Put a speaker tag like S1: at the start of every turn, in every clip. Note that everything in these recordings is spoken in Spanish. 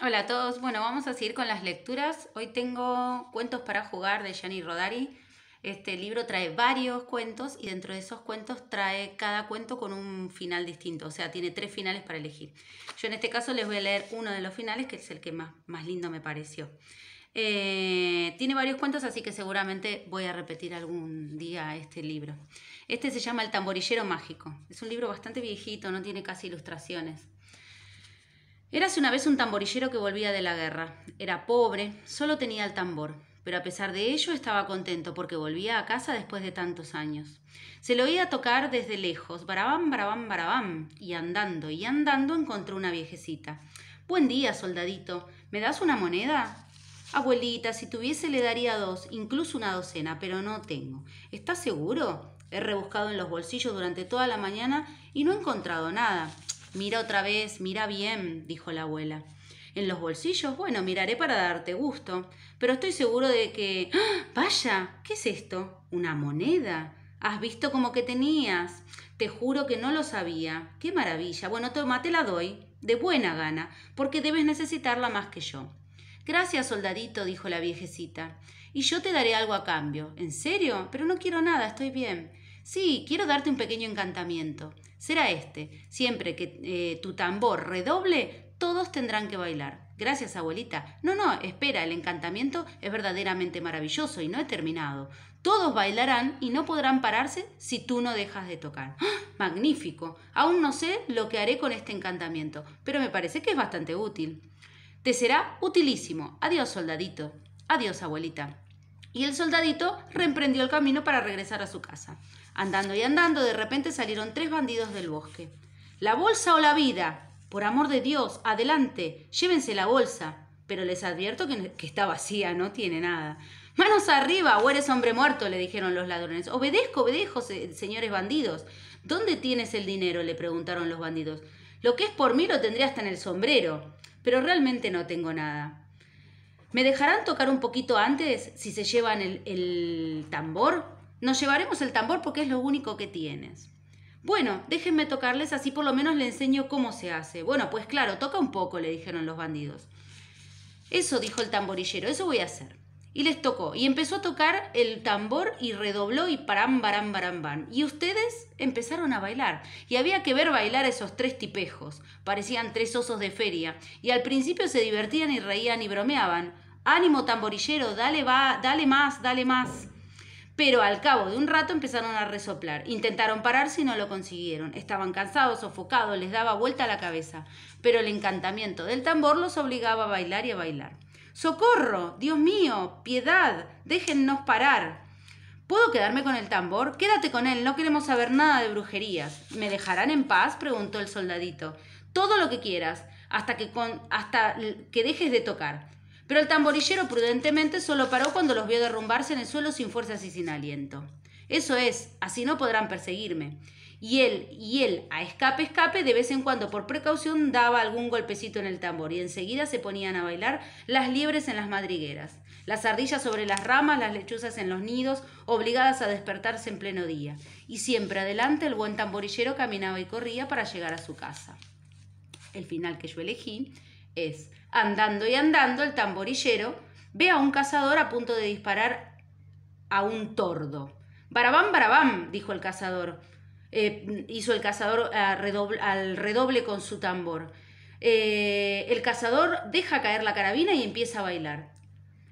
S1: Hola a todos. Bueno, vamos a seguir con las lecturas. Hoy tengo Cuentos para jugar de Gianni Rodari. Este libro trae varios cuentos y dentro de esos cuentos trae cada cuento con un final distinto, o sea, tiene tres finales para elegir. Yo en este caso les voy a leer uno de los finales, que es el que más, lindo me pareció. Eh, tiene varios cuentos, así que seguramente voy a repetir algún día este libro. Este se llama El tamborillero mágico. Es un libro bastante viejito, no tiene casi ilustraciones. Érase una vez un tamborillero que volvía de la guerra. Era pobre, solo tenía el tambor, pero a pesar de ello estaba contento porque volvía a casa después de tantos años. Se lo oía tocar desde lejos, barabam, barabam, barabam, y andando y andando encontró una viejecita. Buen día, soldadito. ¿Me das una moneda? Abuelita, si tuviese le daría dos, incluso una docena, pero no tengo. ¿Estás seguro? He rebuscado en los bolsillos durante toda la mañana y no he encontrado nada. Mira otra vez, mira bien, dijo la abuela. En los bolsillos, bueno, miraré para darte gusto, pero estoy seguro de que... ¡Ah! Vaya, ¿qué es esto? ¿Una moneda? ¿Has visto como que tenías? Te juro que no lo sabía. ¡Qué maravilla! Bueno, toma, te la doy, de buena gana, porque debes necesitarla más que yo. Gracias, soldadito, dijo la viejecita. Y yo te daré algo a cambio. ¿En serio? Pero no quiero nada, estoy bien. Sí, quiero darte un pequeño encantamiento. Será este. Siempre que eh, tu tambor redoble, todos tendrán que bailar. Gracias, abuelita. No, no, espera, el encantamiento es verdaderamente maravilloso y no he terminado. Todos bailarán y no podrán pararse si tú no dejas de tocar. ¡Ah! Magnífico. Aún no sé lo que haré con este encantamiento, pero me parece que es bastante útil. Te será utilísimo. Adiós, soldadito. Adiós, abuelita. Y el soldadito reemprendió el camino para regresar a su casa. Andando y andando, de repente salieron tres bandidos del bosque. La bolsa o la vida. Por amor de Dios, adelante, llévense la bolsa. Pero les advierto que, está vacía, no tiene nada. Manos arriba, o eres hombre muerto, le dijeron los ladrones. Obedezco, obedezco, señores bandidos. ¿Dónde tienes el dinero? le preguntaron los bandidos. Lo que es por mí lo tendría hasta en el sombrero, pero realmente no tengo nada. ¿Me dejarán tocar un poquito antes si se llevan el tambor? Nos llevaremos el tambor porque es lo único que tienes. Bueno, déjenme tocarles, así por lo menos le enseño cómo se hace. Bueno, pues claro, toca un poco, le dijeron los bandidos. Eso dijo el tamborillero, eso voy a hacer. Y les tocó, y empezó a tocar el tambor y redobló y param, param, param, Y ustedes empezaron a bailar. Y había que ver bailar esos tres tipejos. Parecían tres osos de feria. Y al principio se divertían y reían y bromeaban. Ánimo tamborillero, dale, va, dale más, dale más pero al cabo de un rato empezaron a resoplar. Intentaron pararse si no lo consiguieron. Estaban cansados, sofocados, les daba vuelta la cabeza, pero el encantamiento del tambor los obligaba a bailar y a bailar. ¡Socorro! ¡Dios mío! ¡Piedad! ¡Déjennos parar! ¿Puedo quedarme con el tambor? Quédate con él, no queremos saber nada de brujerías. ¿Me dejarán en paz? preguntó el soldadito. Todo lo que quieras, hasta que, hasta que dejes de tocar. Pero el tamborillero prudentemente solo paró cuando los vio derrumbarse en el suelo sin fuerzas y sin aliento. Eso es, así no podrán perseguirme. Y él, y él, a escape, escape, de vez en cuando por precaución daba algún golpecito en el tambor y enseguida se ponían a bailar las liebres en las madrigueras, las ardillas sobre las ramas, las lechuzas en los nidos, obligadas a despertarse en pleno día. Y siempre adelante el buen tamborillero caminaba y corría para llegar a su casa. El final que yo elegí es, andando y andando, el tamborillero ve a un cazador a punto de disparar a un tordo. Barabam, barabam, dijo el cazador. Eh, hizo el cazador al redoble con su tambor. Eh, el cazador deja caer la carabina y empieza a bailar.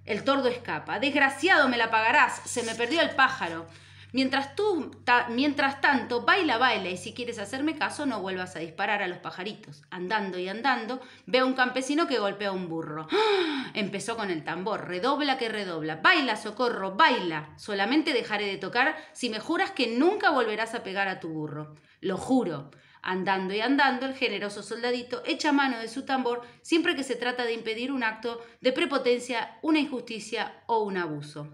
S1: El tordo escapa. Desgraciado, me la pagarás. Se me perdió el pájaro. Mientras tú, mientras tanto, baila, baila y si quieres hacerme caso no vuelvas a disparar a los pajaritos. Andando y andando, ve a un campesino que golpea a un burro. ¡Ah! Empezó con el tambor, redobla que redobla. Baila, socorro, baila. Solamente dejaré de tocar si me juras que nunca volverás a pegar a tu burro. Lo juro. Andando y andando, el generoso soldadito echa mano de su tambor siempre que se trata de impedir un acto de prepotencia, una injusticia o un abuso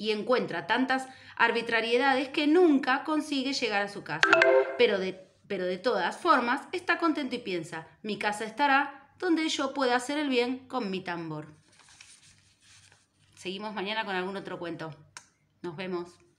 S1: y encuentra tantas arbitrariedades que nunca consigue llegar a su casa. Pero de, pero de todas formas está contento y piensa, mi casa estará donde yo pueda hacer el bien con mi tambor. Seguimos mañana con algún otro cuento. Nos vemos.